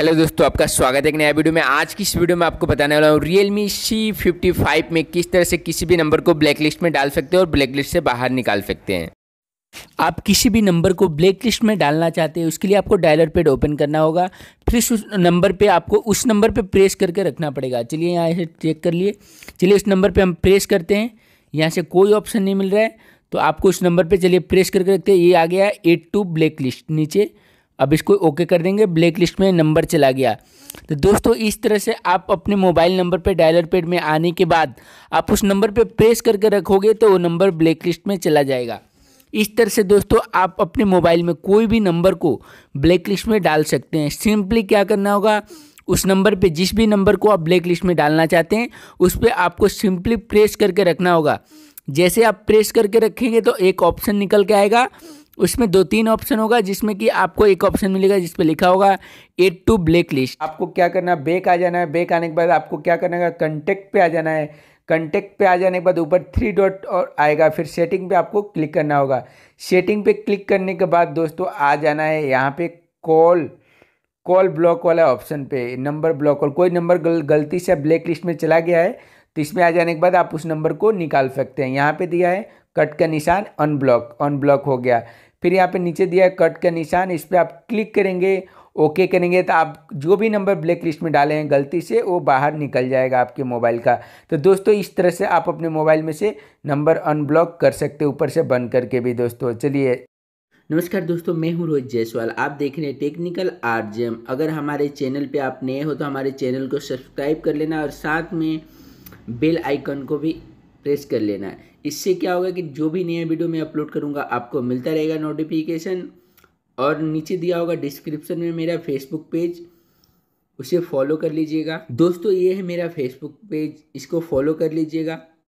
hello दोस्तों आपका स्वागत है एक नया वीडियो में आज की इस वीडियो में आपको बताने वाला हूँ रियलमी सी फिफ्टी फाइव में किस तरह से किसी भी नंबर को ब्लैक लिस्ट में डाल सकते हैं और ब्लैक लिस्ट से बाहर निकाल सकते हैं आप किसी भी नंबर को ब्लैक लिस्ट में डालना चाहते हैं उसके लिए आपको डायलर पेड ओपन करना होगा फिर उस नंबर पर आपको उस नंबर पर प्रेस करके रखना पड़ेगा चलिए यहाँ से चेक कर लिए चलिए उस नंबर पर हम प्रेस करते हैं यहाँ से कोई ऑप्शन नहीं मिल रहा है तो आपको उस नंबर पर चलिए प्रेस करके रखते हैं ये आ गया एट टू ब्लैक लिस्ट नीचे अब इसको ओके कर देंगे ब्लैक लिस्ट में नंबर चला गया तो दोस्तों इस तरह से आप अपने मोबाइल नंबर पर डायलर पेड में आने के बाद आप उस नंबर पर प्रेस करके रखोगे तो वो नंबर ब्लैक लिस्ट में चला जाएगा इस तरह से दोस्तों आप अपने मोबाइल में कोई भी नंबर को ब्लैक लिस्ट में डाल सकते हैं सिंपली क्या करना होगा उस नंबर पे जिस भी नंबर को आप ब्लैक लिस्ट में डालना चाहते हैं उस पर आपको सिंपली प्रेस करके रखना होगा जैसे आप प्रेस करके रखेंगे तो एक ऑप्शन निकल के आएगा उसमें दो तीन ऑप्शन होगा जिसमें कि आपको एक ऑप्शन मिलेगा जिस पर लिखा होगा एड टू ब्लैक लिस्ट आपको क्या करना है बेक आ जाना है बेक आने के बाद आपको क्या करना है कंटेक्ट पे आ जाना है कंटेक्ट पे आ जाने के बाद ऊपर थ्री डॉट और आएगा फिर सेटिंग पे आपको क्लिक करना होगा सेटिंग पे क्लिक करने के बाद दोस्तों आ जाना है यहाँ पे कॉल कॉल ब्लॉक वाला ऑप्शन पे नंबर ब्लॉक और कोई नंबर गल, गलती से ब्लैक लिस्ट में चला गया है तो इसमें आ जाने के बाद आप उस नंबर को निकाल सकते हैं यहाँ पे दिया है कट का निशान अनब्लॉक अनब्लॉक हो गया फिर यहाँ पे नीचे दिया है कट का निशान इस पर आप क्लिक करेंगे ओके okay करेंगे तो आप जो भी नंबर ब्लैक लिस्ट में डाले हैं गलती से वो बाहर निकल जाएगा आपके मोबाइल का तो दोस्तों इस तरह से आप अपने मोबाइल में से नंबर अनब्लॉक कर सकते ऊपर से बंद करके भी दोस्तों चलिए नमस्कार दोस्तों मैं हूं रोहित जयसवाल आप देख रहे हैं टेक्निकल आर अगर हमारे चैनल पे आप नए हो तो हमारे चैनल को सब्सक्राइब कर लेना और साथ में बेल आइकन को भी प्रेस कर लेना है इससे क्या होगा कि जो भी नया वीडियो मैं अपलोड करूँगा आपको मिलता रहेगा नोटिफिकेशन और नीचे दिया होगा डिस्क्रिप्शन में मेरा फेसबुक पेज उसे फॉलो कर लीजिएगा दोस्तों ये है मेरा फेसबुक पेज इसको फॉलो कर लीजिएगा